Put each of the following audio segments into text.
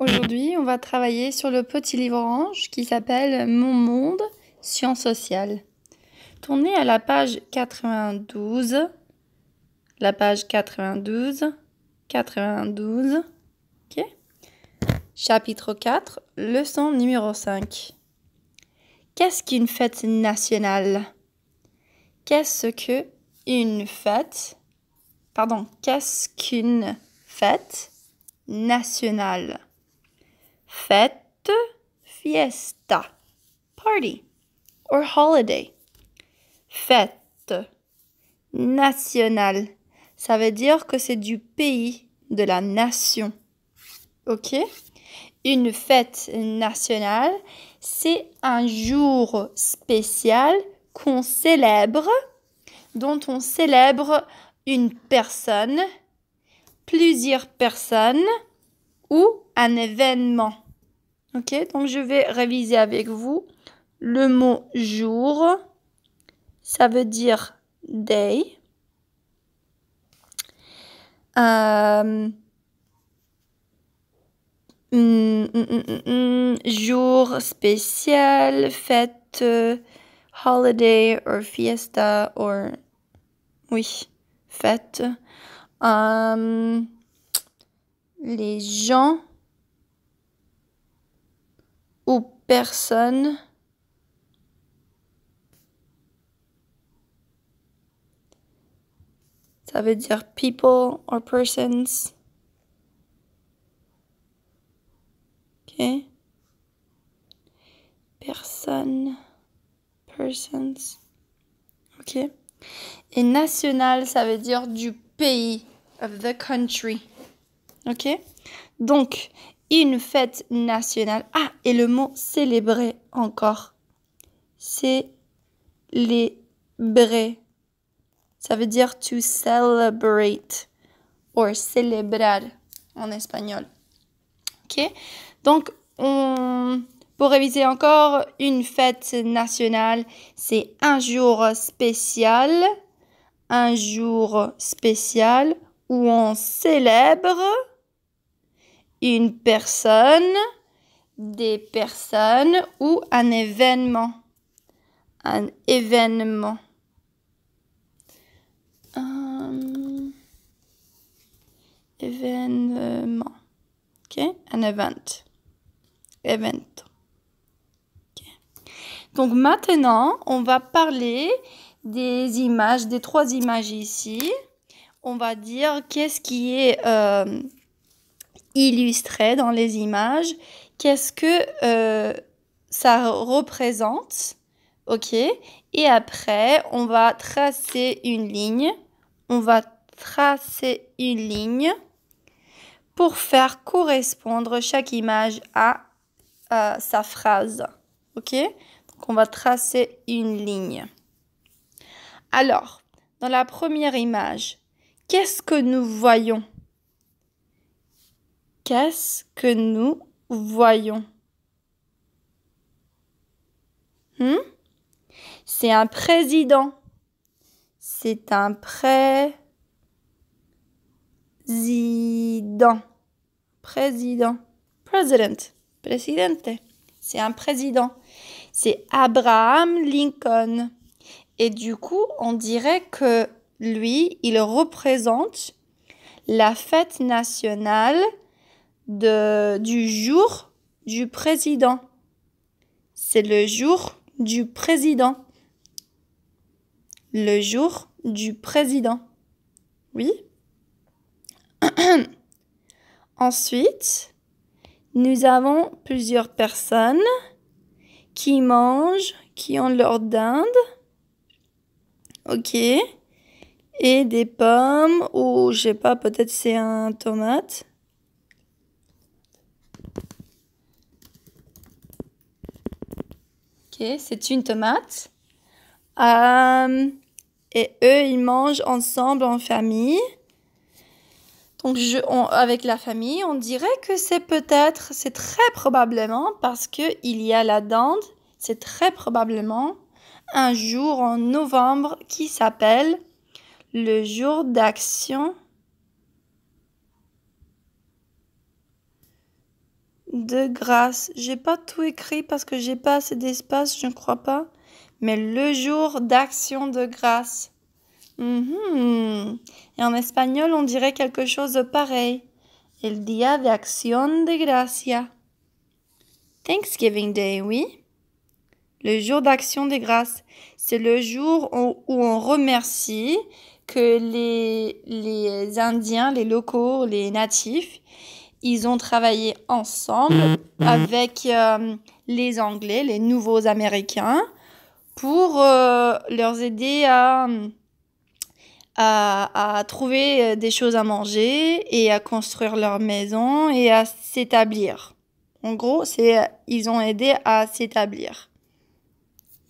Aujourd'hui, on va travailler sur le petit livre orange qui s'appelle Mon monde, sciences sociales. Tournez à la page 92, la page 92, 92, ok Chapitre 4, leçon numéro 5. Qu'est-ce qu'une fête nationale Qu'est-ce que une fête Pardon, qu'est-ce qu'une fête nationale fête, fiesta, party, or holiday. Fête nationale, ça veut dire que c'est du pays, de la nation. Ok Une fête nationale, c'est un jour spécial qu'on célèbre, dont on célèbre une personne, plusieurs personnes, ou un événement. Ok, donc je vais réviser avec vous le mot jour. Ça veut dire day. Euh, mm, mm, mm, jour spécial, fête, holiday or fiesta or oui, fête. Euh, les gens ou personnes ça veut dire people or persons. Ok. Personne, persons. Ok. Et national, ça veut dire du pays, of the country. Ok Donc, une fête nationale. Ah, et le mot célébrer encore. Célébrer. Ça veut dire to celebrate or celebrar en espagnol. Ok Donc, on... pour réviser encore, une fête nationale, c'est un jour spécial. Un jour spécial où on célèbre une personne, des personnes ou un événement. Un événement. Um, événement. OK? Un event. Event. Okay. Donc maintenant, on va parler des images, des trois images ici. On va dire qu'est-ce qui est... Euh, illustrer dans les images qu'est-ce que euh, ça représente. OK Et après, on va tracer une ligne. On va tracer une ligne pour faire correspondre chaque image à, à sa phrase. OK Donc, on va tracer une ligne. Alors, dans la première image, qu'est-ce que nous voyons Qu'est-ce que nous voyons hmm? C'est un président. C'est un président. Président. President. Presidente. C'est un président. C'est Abraham Lincoln. Et du coup, on dirait que lui, il représente la fête nationale de, du jour du président. C'est le jour du président. Le jour du président. Oui. Ensuite, nous avons plusieurs personnes qui mangent, qui ont leur dinde. Ok. Et des pommes ou je sais pas, peut-être c'est un tomate. c'est une tomate. Euh, et eux, ils mangent ensemble en famille. Donc, avec la famille, on dirait que c'est peut-être, c'est très probablement parce qu'il y a la dinde, c'est très probablement un jour en novembre qui s'appelle le jour d'action De grâce, j'ai pas tout écrit parce que j'ai pas assez d'espace, je ne crois pas. Mais le jour d'action de grâce. Mhm. Et en espagnol, on dirait quelque chose de pareil. El día de acción de gracia. Thanksgiving Day, oui. Le jour d'action de grâce. C'est le jour où, on remercie que les, les Indiens, les locaux, les natifs, ils ont travaillé ensemble mm-hmm. Mm-hmm. avec euh, les Anglais, les nouveaux Américains, pour euh, leur aider à, à, trouver euh, des choses à manger et à construire leur maison et à s'établir. En gros, c'est ils ont aidé à s'établir.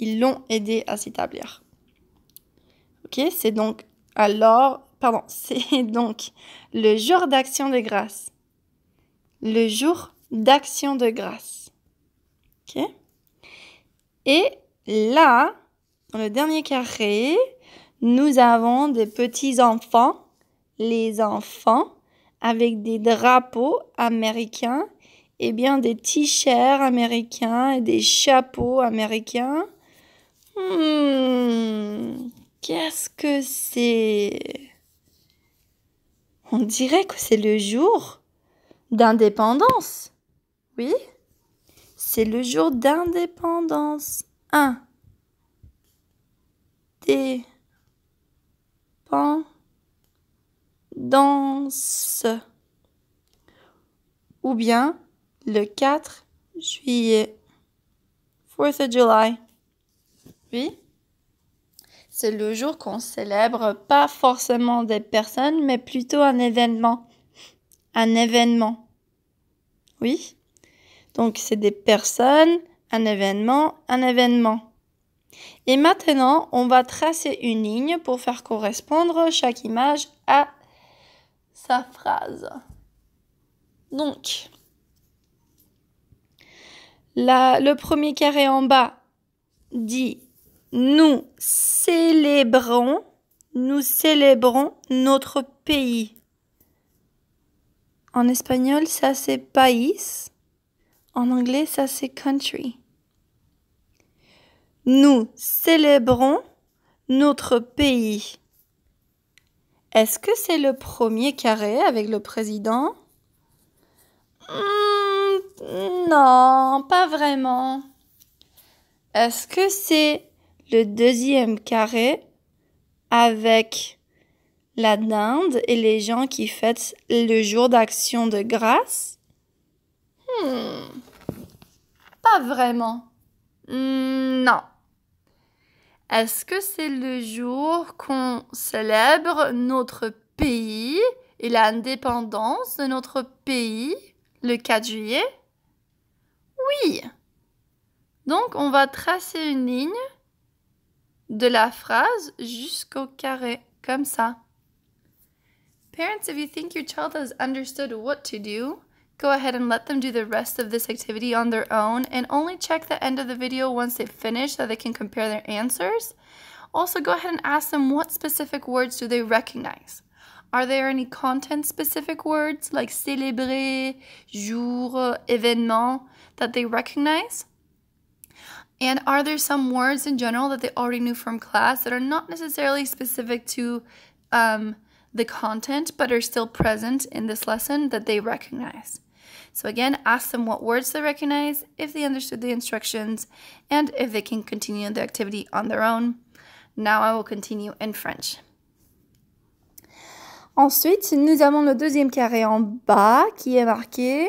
Ils l'ont aidé à s'établir. Ok, c'est donc alors, pardon, c'est donc le jour d'action de grâce le jour d'action de grâce. Ok Et là, dans le dernier carré, nous avons des petits enfants, les enfants, avec des drapeaux américains et bien des t-shirts américains et des chapeaux américains. Hmm, qu'est-ce que c'est On dirait que c'est le jour d'indépendance. Oui, c'est le jour d'indépendance. 1. Des. Ou bien le 4 juillet. 4th July. Oui. C'est le jour qu'on célèbre pas forcément des personnes, mais plutôt un événement un événement. Oui Donc c'est des personnes, un événement, un événement. Et maintenant, on va tracer une ligne pour faire correspondre chaque image à sa phrase. Donc, le premier carré en bas dit nous célébrons, nous célébrons notre pays. En espagnol, ça c'est país. En anglais, ça c'est country. Nous célébrons notre pays. Est-ce que c'est le premier carré avec le président hmm, Non, pas vraiment. Est-ce que c'est le deuxième carré avec la dinde et les gens qui fêtent le jour d'action de grâce hmm. Pas vraiment. Hmm, non. Est-ce que c'est le jour qu'on célèbre notre pays et l'indépendance de notre pays, le 4 juillet Oui. Donc on va tracer une ligne de la phrase jusqu'au carré, comme ça. Parents, if you think your child has understood what to do, go ahead and let them do the rest of this activity on their own and only check the end of the video once they finish so they can compare their answers. Also, go ahead and ask them what specific words do they recognize. Are there any content specific words like célébrer, jour, événement that they recognize? And are there some words in general that they already knew from class that are not necessarily specific to um, the content but are still present in this lesson that they recognize. So, again, ask them what words they recognize, if they understood the instructions, and if they can continue the activity on their own. Now, I will continue in French. Ensuite, nous avons le deuxième carré en bas qui est marqué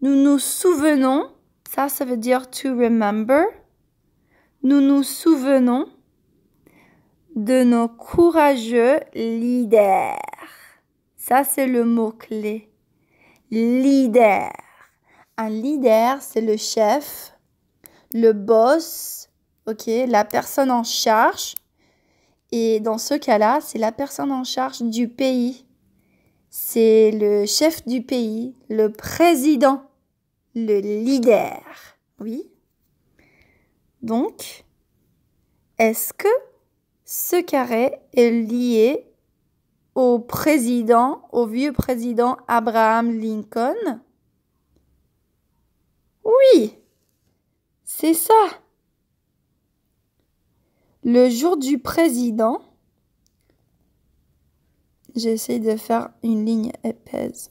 Nous nous souvenons. Ça, ça veut dire to remember. Nous nous souvenons de nos courageux leaders. Ça, c'est le mot-clé. Leader. Un leader, c'est le chef, le boss, ok, la personne en charge. Et dans ce cas-là, c'est la personne en charge du pays. C'est le chef du pays, le président, le leader. Oui. Donc, est-ce que ce carré est lié au président, au vieux président Abraham Lincoln. Oui, c'est ça. Le jour du président, j'essaie de faire une ligne épaisse.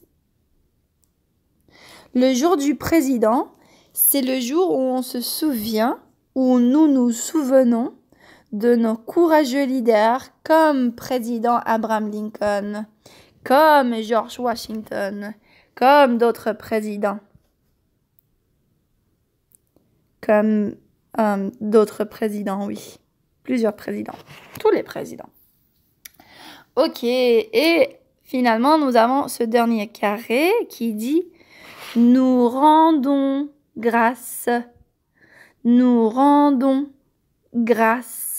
Le jour du président, c'est le jour où on se souvient, où nous nous souvenons de nos courageux leaders comme président Abraham Lincoln, comme George Washington, comme d'autres présidents, comme euh, d'autres présidents, oui, plusieurs présidents, tous les présidents. Ok, et finalement, nous avons ce dernier carré qui dit Nous rendons grâce. Nous rendons grâce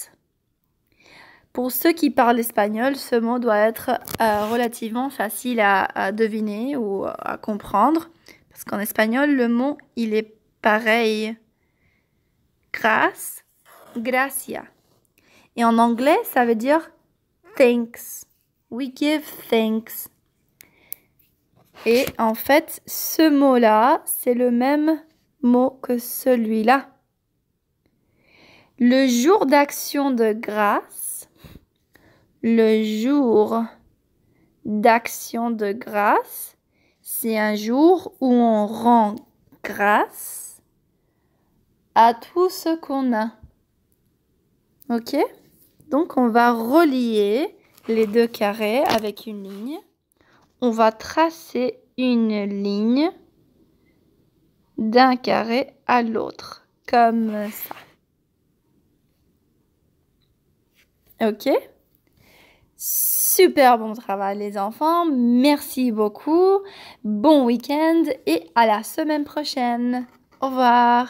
pour ceux qui parlent espagnol, ce mot doit être euh, relativement facile à, deviner ou à comprendre. Parce qu'en espagnol, le mot, il est pareil. Grâce, Gracias. Et en anglais, ça veut dire thanks. We give thanks. Et en fait, ce mot-là, c'est le même mot que celui-là. Le jour d'action de grâce le jour d'action de grâce, c'est un jour où on rend grâce à tout ce qu'on a. Ok Donc on va relier les deux carrés avec une ligne. On va tracer une ligne d'un carré à l'autre, comme ça. Ok Super bon travail les enfants, merci beaucoup, bon week-end et à la semaine prochaine. Au revoir.